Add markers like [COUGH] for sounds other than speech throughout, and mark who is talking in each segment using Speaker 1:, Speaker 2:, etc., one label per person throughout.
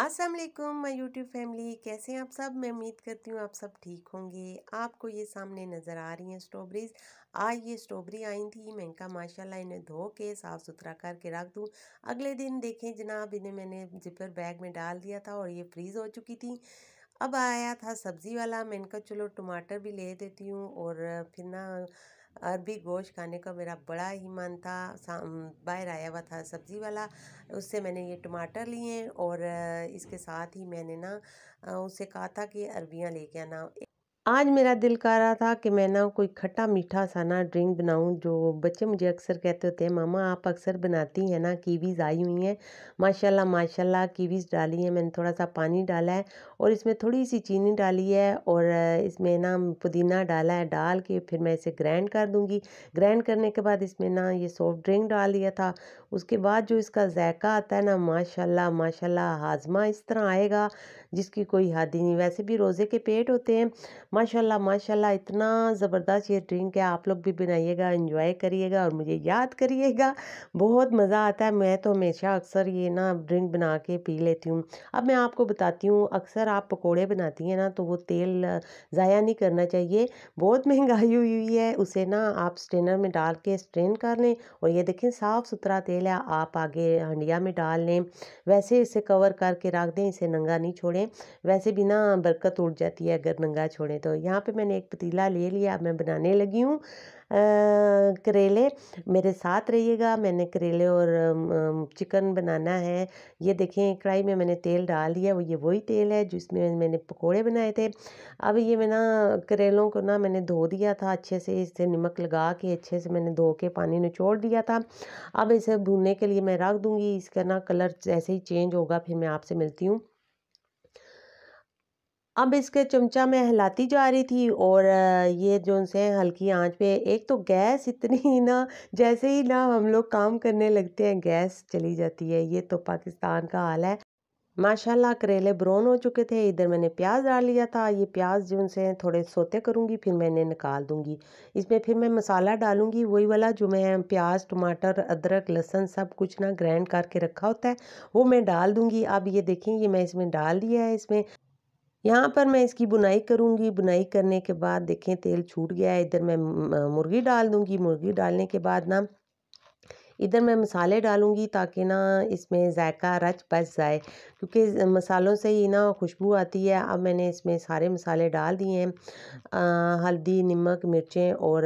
Speaker 1: अस्सलाम मैं YouTube YouTube family कैसे हैं आप सब मैं उम्मीद करती हूँ आप सब ठीक होंगे आपको ये सामने नज़र आ रही हैं स्ट्रॉबेरीज़ आज ये स्ट्रॉबेरी आई थी मैं कहा माशाल्लाह इन्हें धो के साफ़ सुथरा करके रख दूँ अगले दिन देखें जनाब इन्हें मैंने जिपर बैग में डाल दिया था और ये फ्रीज़ हो चुकी थी अब आया था सब्ज़ी वाला मैं इनका चलो टमाटर भी ले देती हूँ और फिर ना अरबी गोश्त खाने का मेरा बड़ा ही मन था बाहर आया हुआ था सब्ज़ी वाला उससे मैंने ये टमाटर लिए और इसके साथ ही मैंने ना उससे कहा था कि अरबियाँ लेके आना आज मेरा दिल कर रहा था कि मैं ना कोई खट्टा मीठा सा ना ड्रिंक बनाऊं जो बच्चे मुझे अक्सर कहते होते हैं मामा आप अक्सर बनाती हैं ना कीवीज़ आई हुई हैं माशाल्लाह माशाल्लाह कीवीज़ डाली हैं मैंने थोड़ा सा पानी डाला है और इसमें थोड़ी सी चीनी डाली है और इसमें ना पुदीना डाला है डाल के फिर मैं इसे ग्राइंड कर दूँगी ग्राइंड करने के बाद इसमें ना ये सॉफ्ट ड्रिंक डाल दिया था उसके बाद जो इसका जायका आता है ना माशाल्लाह माशाल्लाह हाजमा इस तरह आएगा जिसकी कोई हादी नहीं वैसे भी रोज़े के पेट होते हैं माशाल्लाह माशाल्लाह इतना ज़बरदस्त ये ड्रिंक है आप लोग भी बनाइएगा इन्जॉय करिएगा और मुझे याद करिएगा बहुत मज़ा आता है मैं तो हमेशा अक्सर ये ना ड्रिंक बना के पी लेती हूँ अब मैं आपको बताती हूँ अक्सर आप पकोड़े बनाती हैं ना तो वो तेल ज़ाया नहीं करना चाहिए बहुत [LAUGHS] महंगाई हुई है उसे ना आप स्ट्रेनर में डाल के स्ट्रेन कर लें और ये देखें साफ़ सुथरा तेल है आप आगे हंडिया में डाल लें वैसे इसे कवर करके रख दें इसे नंगा नहीं छोड़ें वैसे भी ना बरकत उड़ जाती है अगर नंगा छोड़ें तो। तो यहाँ पे मैंने एक पतीला ले लिया अब मैं बनाने लगी हूँ करेले मेरे साथ रहिएगा मैंने करेले और चिकन बनाना है ये देखें कढ़ाई में मैंने तेल डाल दिया वो ये वही तेल है जिसमें मैंने पकोड़े बनाए थे अब ये मैं ना करेलों को ना मैंने धो दिया था अच्छे से इससे नमक लगा के अच्छे से मैंने धो के पानी निचोड़ दिया था अब इसे भूनने के लिए मैं रख दूँगी इसका ना कलर ऐसे ही चेंज होगा फिर मैं आपसे मिलती हूँ अब इसके चमचा मैं हिलाती जा रही थी और ये जो से हल्की आंच पे एक तो गैस इतनी ही [LAUGHS] ना जैसे ही ना हम लोग काम करने लगते हैं गैस चली जाती है ये तो पाकिस्तान का हाल है माशाल्लाह करेले ब्राउन हो चुके थे इधर मैंने प्याज डाल लिया था ये प्याज जो उनसे थोड़े सोते करूँगी फिर मैंने निकाल दूँगी इसमें फिर मैं मसाला डालूँगी वही वाला जो मैं प्याज टमाटर अदरक लहसुन सब कुछ ना ग्राइंड करके रखा होता है वो मैं डाल दूँगी अब ये देखें ये मैं इसमें डाल दिया है इसमें यहाँ पर मैं इसकी बुनाई करूँगी बुनाई करने के बाद देखें तेल छूट गया है इधर मैं मुर्गी डाल दूँगी मुर्गी डालने के बाद ना इधर मैं मसाले डालूंगी ताकि ना इसमें जायका रच बच जाए क्योंकि मसालों से ही ना खुशबू आती है अब मैंने इसमें सारे मसाले डाल दिए हैं हल्दी नमक मिर्चें और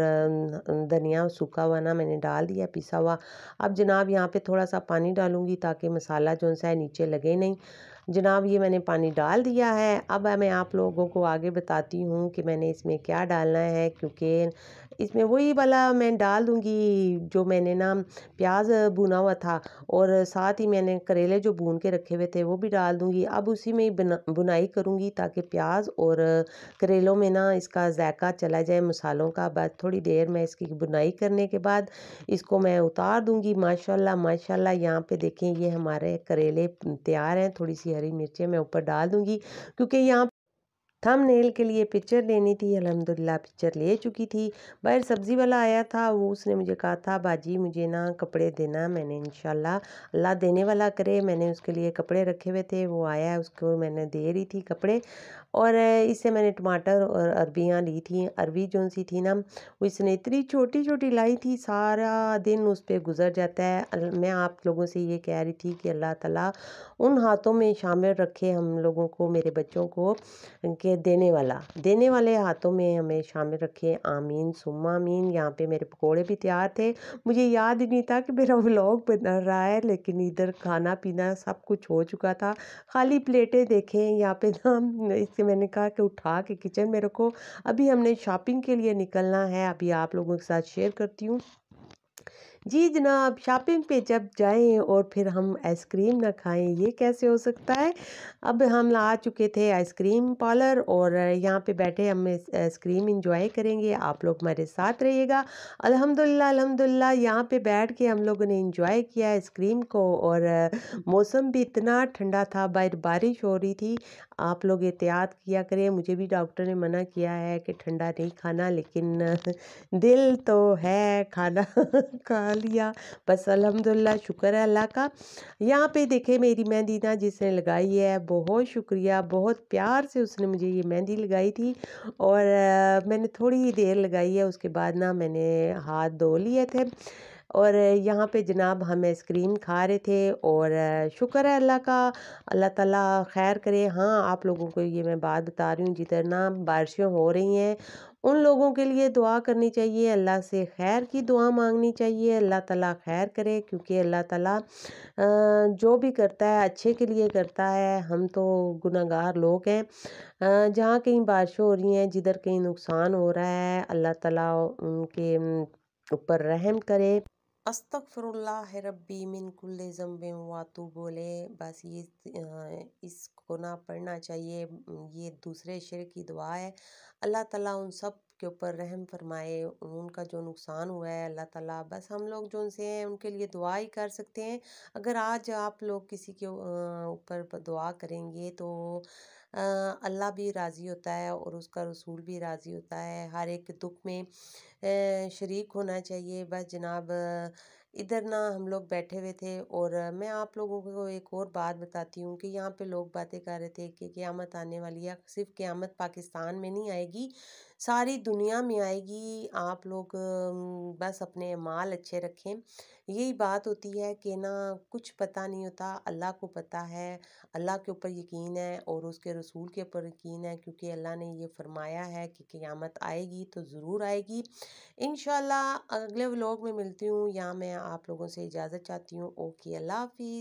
Speaker 1: धनिया सूखा हुआ ना मैंने डाल दिया पिसा हुआ अब जनाब यहाँ पे थोड़ा सा पानी डालूंगी ताकि मसाला जो सा है नीचे लगे नहीं जनाब ये मैंने पानी डाल दिया है अब मैं आप लोगों को आगे बताती हूँ कि मैंने इसमें क्या डालना है क्योंकि इसमें वही वाला मैं डाल दूँगी जो मैंने ना प्याज भुना हुआ था और साथ ही मैंने करेले जो भून के रखे हुए थे वो भी डाल दूँगी अब उसी में ही बुनाई करूँगी ताकि प्याज और करेलों में ना इसका जायका चला जाए मसालों का बाद थोड़ी देर में इसकी बुनाई करने के बाद इसको मैं उतार दूँगी माशाल्लाह माशाल्लाह यहाँ पर देखें ये हमारे करेले तैयार हैं थोड़ी सी हरी मिर्चें मैं ऊपर डाल दूंगी क्योंकि यहाँ थंबनेल के लिए पिक्चर लेनी थी अलहमदिल्ला पिक्चर ले चुकी थी बाहर सब्ज़ी वाला आया था वो उसने मुझे कहा था बाजी मुझे ना कपड़े देना मैंने इन अल्लाह देने वाला करे मैंने उसके लिए कपड़े रखे हुए थे वो आया उसको मैंने दे रही थी कपड़े और इससे मैंने टमाटर और अरबियाँ ली थी अरबी जो सी थी ना वो इसने इतनी छोटी छोटी लाई थी सारा दिन उस पर गुजर जाता है मैं आप लोगों से ये कह रही थी कि अल्लाह ताला उन हाथों में शामिल रखे हम लोगों को मेरे बच्चों को कि है देने वाला देने वाले हाथों में हमें शामिल रखे आमीन सुमा अमीन यहाँ पे मेरे पकोड़े भी तैयार थे मुझे याद ही नहीं था कि मेरा व्लॉग बन रहा है लेकिन इधर खाना पीना सब कुछ हो चुका था खाली प्लेटें देखें यहाँ पे ना इससे मैंने कहा कि उठा के किचन में रखो अभी हमने शॉपिंग के लिए निकलना है अभी आप लोगों के साथ शेयर करती हूँ जी जनाब शॉपिंग पे जब जाएं और फिर हम आइसक्रीम ना खाएं ये कैसे हो सकता है अब हम आ चुके थे आइसक्रीम पार्लर और यहाँ पे बैठे हम आइसक्रीम इंजॉय करेंगे आप लोग हमारे साथ रहिएगा अल्हम्दुलिल्लाह अल्हम्दुलिल्लाह यहाँ पे बैठ के हम लोगों ने इंजॉय किया आइसक्रीम को और मौसम भी इतना ठंडा था बाहर बारिश हो रही थी आप लोग एहतियात किया करें मुझे भी डॉक्टर ने मना किया है कि ठंडा नहीं खाना लेकिन [LAUGHS] दिल तो है खाना [LAUGHS] खा लिया बस अल्हम्दुलिल्लाह शुक्र है अल्लाह का यहाँ पे देखे मेरी मेहंदी ना जिसने लगाई है बहुत शुक्रिया बहुत प्यार से उसने मुझे ये मेहंदी लगाई थी और मैंने थोड़ी ही देर लगाई है उसके बाद ना मैंने हाथ धो लिए थे और यहाँ पे जनाब हम आइसक्रीम खा रहे थे और शुक्र है अल्लाह का अल्लाह ताला खैर करे हाँ आप लोगों को ये मैं बात बता रही हूँ जिधर ना बारिशें हो रही हैं उन लोगों के लिए दुआ करनी चाहिए अल्लाह से खैर की दुआ मांगनी चाहिए अल्लाह ताला खैर करे क्योंकि अल्लाह ताला जो भी करता है अच्छे के लिए करता है हम तो गुनागार लोग हैं जहाँ कहीं बारिशें हो रही हैं जिधर कहीं नुकसान हो रहा है अल्लाह ताला उनके ऊपर रहम करे है रब्बी मिन कुल्ले हुआ वातू बोले बस ये इसको ना पढ़ना चाहिए ये दूसरे शेर की दुआ है अल्लाह ताला उन सब के ऊपर रहम फरमाए उनका जो नुकसान हुआ है अल्लाह ताला बस हम लोग जो उनसे हैं उनके लिए दुआ ही कर सकते हैं अगर आज आप लोग किसी के ऊपर दुआ करेंगे तो अल्लाह भी राज़ी होता है और उसका रसूल भी राज़ी होता है हर एक दुख में शरीक होना चाहिए बस जनाब इधर ना हम लोग बैठे हुए थे और मैं आप लोगों को एक और बात बताती हूँ कि यहाँ पे लोग बातें कर रहे थे कि क़्यामत आने वाली है सिर्फ क़्यामत पाकिस्तान में नहीं आएगी सारी दुनिया में आएगी आप लोग बस अपने माल अच्छे रखें यही बात होती है कि ना कुछ पता नहीं होता अल्लाह को पता है अल्लाह के ऊपर यकीन है और उसके रसूल के ऊपर यकीन है क्योंकि अल्लाह ने ये फरमाया है कि क़्यामत आएगी तो ज़रूर आएगी इन अगले व्लॉग में मिलती हूँ या मैं आप लोगों से इजाज़त चाहती हूँ ओके अल्लाह हाफिज़